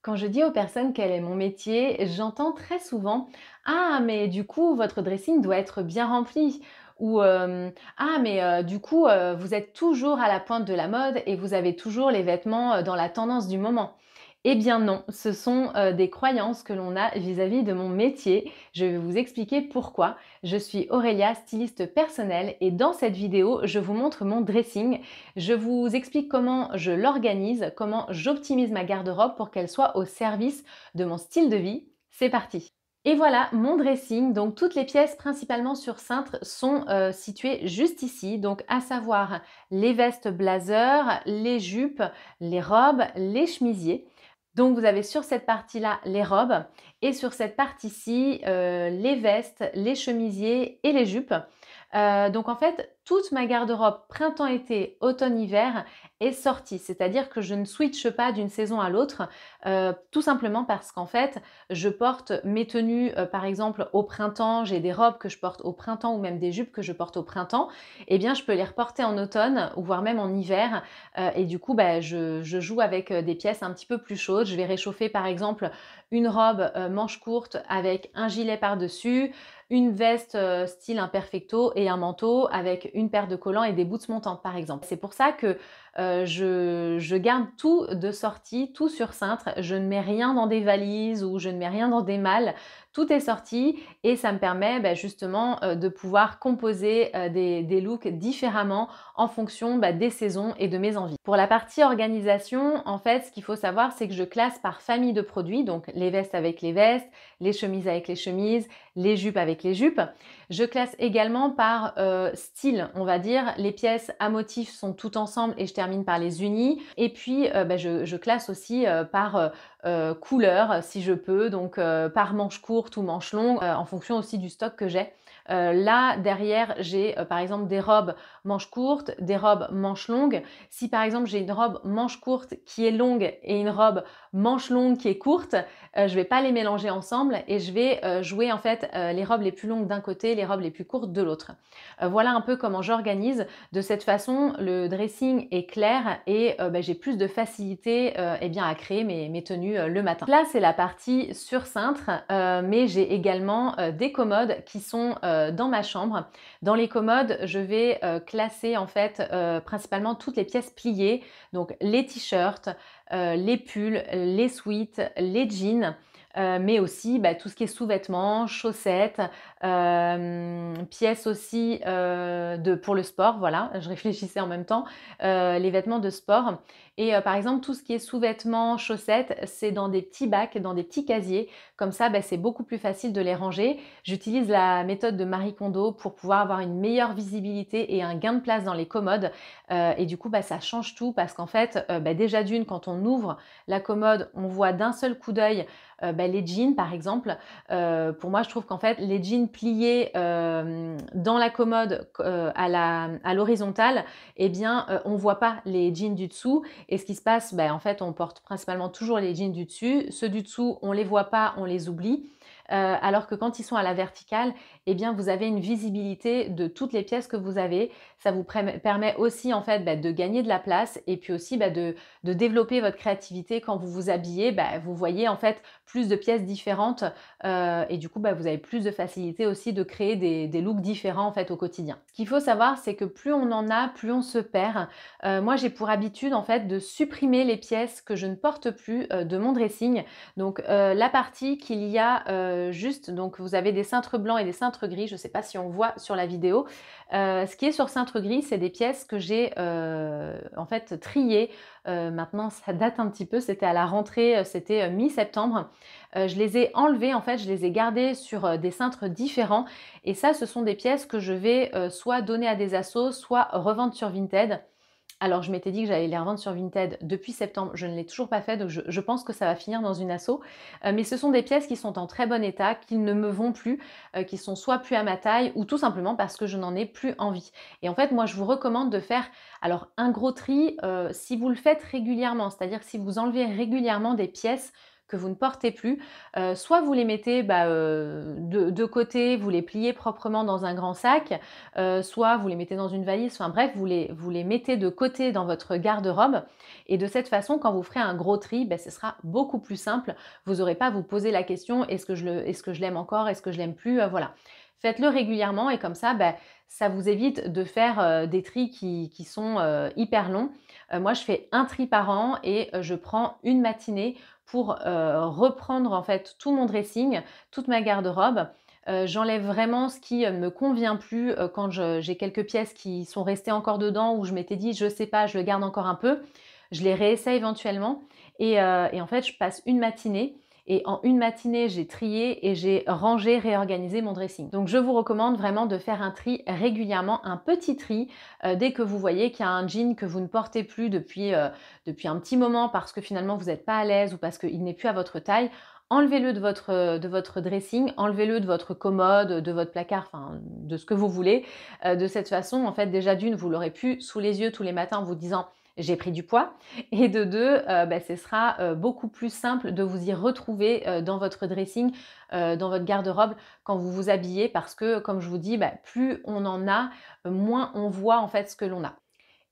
Quand je dis aux personnes quel est mon métier, j'entends très souvent ⁇ Ah mais du coup, votre dressing doit être bien rempli ⁇ ou euh, ah mais euh, du coup euh, vous êtes toujours à la pointe de la mode et vous avez toujours les vêtements dans la tendance du moment. Eh bien non, ce sont euh, des croyances que l'on a vis-à-vis de mon métier. Je vais vous expliquer pourquoi. Je suis Aurélia, styliste personnelle, et dans cette vidéo, je vous montre mon dressing. Je vous explique comment je l'organise, comment j'optimise ma garde-robe pour qu'elle soit au service de mon style de vie. C'est parti et voilà mon dressing, donc toutes les pièces principalement sur cintre sont euh, situées juste ici, donc à savoir les vestes blazer, les jupes, les robes, les chemisiers. Donc vous avez sur cette partie-là les robes et sur cette partie-ci euh, les vestes, les chemisiers et les jupes. Euh, donc en fait, toute ma garde-robe printemps-été, automne-hiver est sortie. C'est-à-dire que je ne switche pas d'une saison à l'autre, euh, tout simplement parce qu'en fait, je porte mes tenues, euh, par exemple, au printemps, j'ai des robes que je porte au printemps ou même des jupes que je porte au printemps, et eh bien je peux les reporter en automne ou voire même en hiver. Euh, et du coup, bah, je, je, joue avec des pièces un petit peu plus chaudes. Je vais réchauffer, par exemple, une robe manche courte avec un gilet par-dessus, une veste style imperfecto et un manteau avec une une paire de collants et des boots montantes par exemple. C'est pour ça que euh, je, garde tout de sortie, tout sur cintre. Je ne mets rien dans des valises ou je ne mets rien dans des malles. Tout est sorti et ça me permet bah, justement euh, de pouvoir composer euh, des, looks différemment en fonction bah, des saisons et de mes envies. Pour la partie organisation, en fait, ce qu'il faut savoir, c'est que je classe par famille de produits, donc les vestes avec les vestes, les chemises avec les chemises, les jupes avec les jupes. Je classe également par style, on va dire. Les pièces à motifs sont toutes ensemble et je termine par les unis. Et puis, euh, bah, je, classe aussi euh, par euh, couleur, si je peux, donc par manche courte ou manche longue, en fonction aussi du stock que j'ai. Euh, là, derrière, j'ai euh, par exemple des robes manches courtes, des robes manches longues. Si par exemple j'ai une robe manche courte qui est longue et une robe manche longue qui est courte, euh, je ne vais pas les mélanger ensemble et je vais jouer en fait les robes les plus longues d'un côté, les robes les plus courtes de l'autre. voilà un peu comment j'organise. De cette façon, le dressing est clair et ben, j'ai plus de facilité eh bien, à créer mes, tenues le matin. Là, c'est la partie sur cintre, mais j'ai également des commodes qui sont euh, dans ma chambre. Dans les commodes, je vais euh, classer en fait euh, principalement toutes les pièces pliées, donc les t-shirts, les pulls, les suites, les jeans. mais aussi bah, tout ce qui est sous-vêtements, chaussettes, pièces aussi pour le sport, voilà, je réfléchissais en même temps, les vêtements de sport. Et euh, par exemple, tout ce qui est sous-vêtements, chaussettes, c'est dans des petits bacs, dans des petits casiers. Comme ça, ben, c'est beaucoup plus facile de les ranger. J'utilise la méthode de Marie Kondo pour pouvoir avoir une meilleure visibilité et un gain de place dans les commodes. Euh, et du coup, ben, ça change tout parce qu'en fait, euh, ben, déjà d'une, quand on ouvre la commode, on voit d'un seul coup d'œil les jeans par exemple. pour moi, je trouve qu'en fait, les jeans pliés dans la commode à l'horizontale, à eh bien, on voit pas les jeans du dessous. Et ce qui se passe, ben, en fait, on porte principalement toujours les jeans du dessus. Ceux du dessous, on ne les voit pas, on les oublie. Euh, alors que quand ils sont à la verticale, eh bien vous avez une visibilité de toutes les pièces que vous avez. Ça vous permet aussi en fait bah, de gagner de la place et puis aussi bah, de, développer votre créativité quand vous vous habillez. Bah, vous voyez en fait plus de pièces différentes euh, et du coup vous avez plus de facilité aussi de créer des, looks différents en fait au quotidien. Ce qu'il faut savoir c'est que plus on en a, plus on se perd. Euh, moi j'ai pour habitude en fait de supprimer les pièces que je ne porte plus de mon dressing. Donc la partie qu'il y a euh, juste. Donc vous avez des cintres blancs et des cintres gris, je ne sais pas si on voit sur la vidéo. Euh, ce qui est sur cintre gris, c'est des pièces que j'ai euh, en fait triées. maintenant, ça date un petit peu, c'était à la rentrée, c'était mi-septembre. je les ai enlevées, en fait, je les ai gardées sur des cintres différents. Et ça, ce sont des pièces que je vais soit donner à des assos, soit revendre sur Vinted. Alors, je m'étais dit que j'allais les revendre sur Vinted depuis septembre. Je ne l'ai toujours pas fait, donc je, pense que ça va finir dans une asso. Euh, mais ce sont des pièces qui sont en très bon état, qui ne me vont plus, euh, qui sont soit plus à ma taille ou tout simplement parce que je n'en ai plus envie. Et en fait, moi, je vous recommande de faire alors un gros tri euh, si vous le faites régulièrement, c'est-à-dire si vous enlevez régulièrement des pièces que vous ne portez plus. Euh, soit vous les mettez bah, euh, de, côté, vous les pliez proprement dans un grand sac, euh, soit vous les mettez dans une valise, enfin bref, vous les, vous les mettez de côté dans votre garde-robe. Et de cette façon, quand vous ferez un gros tri, bah, ce sera beaucoup plus simple. Vous n'aurez pas à vous poser la question est-ce que je l'aime est encore, est-ce que je l'aime plus Voilà. Faites-le régulièrement et comme ça, ben, ça vous évite de faire euh, des tris qui, sont euh, hyper longs. Euh, moi, je fais un tri par an et je prends une matinée pour reprendre en fait tout mon dressing, toute ma garde-robe. J'enlève vraiment ce qui me convient plus quand j'ai quelques pièces qui sont restées encore dedans ou je m'étais dit je sais pas, je le garde encore un peu. Je les réessaie éventuellement et en fait je passe une matinée et en une matinée, j'ai trié et j'ai rangé, réorganisé mon dressing. Donc je vous recommande vraiment de faire un tri régulièrement, un petit tri, euh, dès que vous voyez qu'il y a un jean que vous ne portez plus depuis, euh, depuis un petit moment parce que finalement vous n'êtes pas à l'aise ou parce qu'il n'est plus à votre taille enlevez-le de votre, euh, de votre, dressing, enlevez-le de votre commode, de votre placard, enfin de ce que vous voulez. de cette façon, en fait, déjà d'une, vous l'aurez pu sous les yeux tous les matins en vous disant j'ai pris du poids. Et de deux, euh, bah, ce sera euh, beaucoup plus simple de vous y retrouver euh, dans votre dressing, dans votre garde-robe quand vous vous habillez parce que, comme je vous dis, bah, plus on en a, moins on voit en fait ce que l'on a.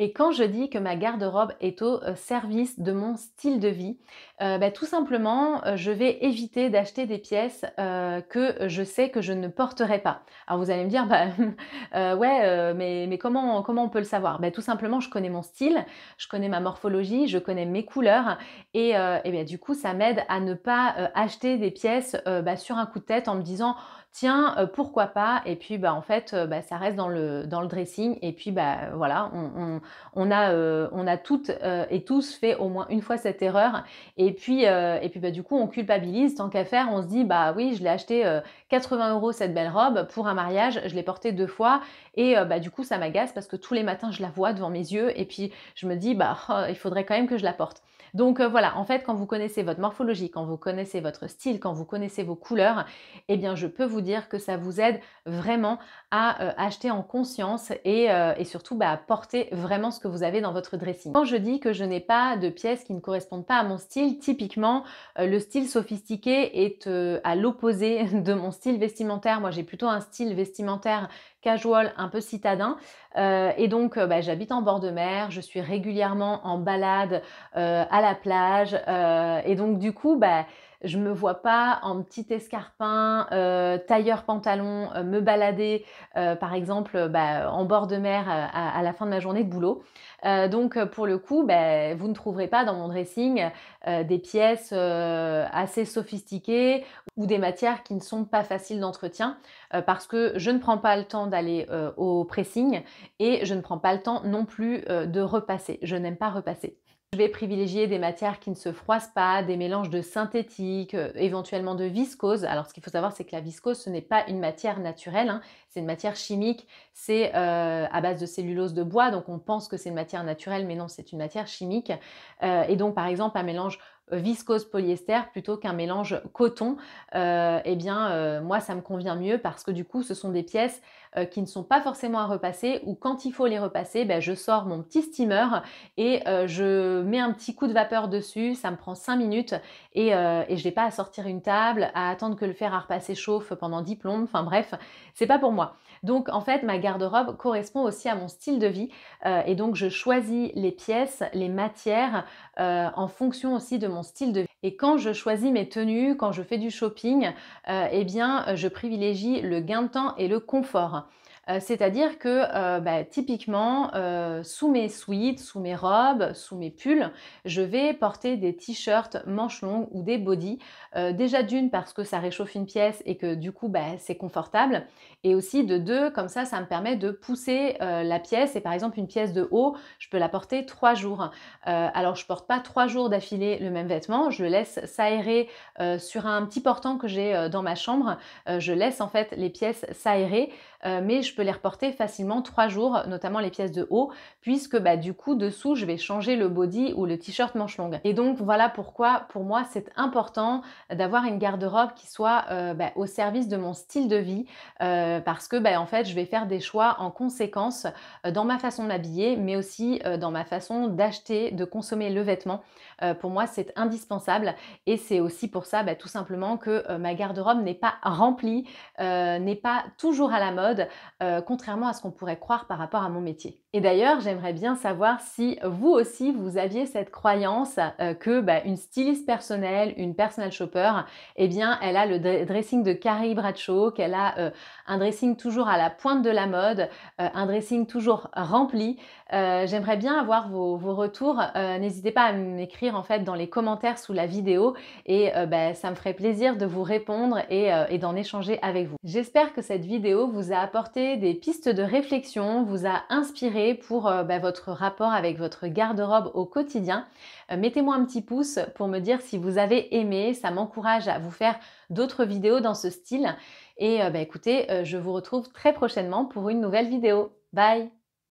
Et quand je dis que ma garde-robe est au euh, service de mon style de vie, euh, bah, tout simplement, euh, je vais éviter d'acheter des pièces que je sais que je ne porterai pas. Alors vous allez me dire, bah, ouais, mais, comment, on peut le savoir bah, Tout simplement, je connais mon style, je connais ma morphologie, je connais mes couleurs, et, et bien, du coup, ça m'aide à ne pas acheter des pièces sur un coup de tête en me disant tiens, euh, pourquoi pas Et puis, bah, en fait, euh, bah, ça reste dans le, dans le dressing. Et puis, bah, voilà, on, on, a, euh, on a toutes et tous fait au moins une fois cette erreur. Et puis, et puis bah, du coup, on culpabilise. Tant qu'à faire, on se dit, bah oui, je l'ai acheté 80 euros cette belle robe pour un mariage. Je l'ai portée deux fois. Et bah, du coup, ça m'agace parce que tous les matins, je la vois devant mes yeux. Et puis, je me dis, bah, oh, il faudrait quand même que je la porte. Donc euh, voilà, en fait, quand vous connaissez votre morphologie, quand vous connaissez votre style, quand vous connaissez vos couleurs, eh bien, je peux vous dire que ça vous aide vraiment à euh, acheter en conscience et, euh, surtout bah, à porter vraiment ce que vous avez dans votre dressing. Quand je dis que je n'ai pas de pièces qui ne correspondent pas à mon style, typiquement, le style sophistiqué est à l'opposé de mon style vestimentaire. Moi, j'ai plutôt un style vestimentaire casual, un peu citadin. et donc, bah, j'habite en bord de mer, je suis régulièrement en balade à la plage. Euh, et donc, du coup, bah, je me vois pas en petit escarpin, euh, tailleur pantalon, euh, me balader, par exemple, bah, en bord de mer à, la fin de ma journée de boulot. donc, pour le coup, bah, vous ne trouverez pas dans mon dressing des pièces assez sophistiquées ou des matières qui ne sont pas faciles d'entretien parce que je ne prends pas le temps d'aller au pressing et je ne prends pas le temps non plus de repasser. Je n'aime pas repasser. Je vais privilégier des matières qui ne se froissent pas, des mélanges de synthétique, euh, éventuellement de viscose. Alors ce qu'il faut savoir, c'est que la viscose, ce n'est pas une matière naturelle, hein. c'est une matière chimique, c'est euh, à base de cellulose de bois, donc on pense que c'est une matière naturelle, mais non, c'est une matière chimique. Euh, et donc par exemple, un mélange euh, viscose polyester plutôt qu'un mélange coton, et euh, eh bien euh, moi ça me convient mieux parce que du coup ce sont des pièces qui ne sont pas forcément à repasser ou quand il faut les repasser, ben, je sors mon petit steamer et je mets un petit coup de vapeur dessus, ça me prend 5 minutes et, et je n'ai pas à sortir une table, à attendre que le fer à repasser chauffe pendant 10 plombes, enfin bref, c'est pas pour moi. Donc en fait, ma garde-robe correspond aussi à mon style de vie euh, et donc je choisis les pièces, les matières euh, en fonction aussi de mon style de vie. Et quand je choisis mes tenues, quand je fais du shopping, euh, eh bien je privilégie le gain de temps et le confort. Euh, c'est-à-dire que euh, bah, typiquement, euh, sous mes suites, sous mes robes, sous mes pulls, je vais porter des t-shirts manches longues ou des bodys. déjà d'une parce que ça réchauffe une pièce et que du coup bah, c'est confortable. Et aussi de deux, comme ça, ça me permet de pousser la pièce. Et par exemple, une pièce de haut, je peux la porter trois jours. alors je porte pas trois jours d'affilée le même vêtement, je le laisse s'aérer sur un petit portant que j'ai dans ma chambre. je laisse en fait les pièces s'aérer, mais je je peux les reporter facilement trois jours, notamment les pièces de haut, puisque bah, du coup dessous je vais changer le body ou le t-shirt manche longue. Et donc voilà pourquoi pour moi c'est important d'avoir une garde-robe qui soit euh, bah, au service de mon style de vie, euh, parce que bah, en fait je vais faire des choix en conséquence euh, dans ma façon de mais aussi dans ma façon d'acheter, de consommer le vêtement. pour moi c'est indispensable et c'est aussi pour ça tout simplement que ma garde-robe n'est pas remplie, n'est pas toujours à la mode euh, contrairement à ce qu'on pourrait croire par rapport à mon métier. Et d'ailleurs, j'aimerais bien savoir si vous aussi, vous aviez cette croyance euh, que bah, une styliste personnelle, une personal shopper, eh bien, elle a le dressing de Carrie Bradshaw, qu'elle a euh, un dressing toujours à la pointe de la mode, un dressing toujours rempli. j'aimerais bien avoir vos, retours. N'hésitez pas à m'écrire en fait dans les commentaires sous la vidéo et bah, ça me ferait plaisir de vous répondre et d'en échanger avec vous. J'espère que cette vidéo vous a apporté des pistes de réflexion, vous a inspiré pour euh, bah, votre rapport avec votre garde-robe au quotidien. Euh, mettez-moi un petit pouce pour me dire si vous avez aimé, ça m'encourage à vous faire d'autres vidéos dans ce style. Et euh, bah, écoutez, je vous retrouve très prochainement pour une nouvelle vidéo. Bye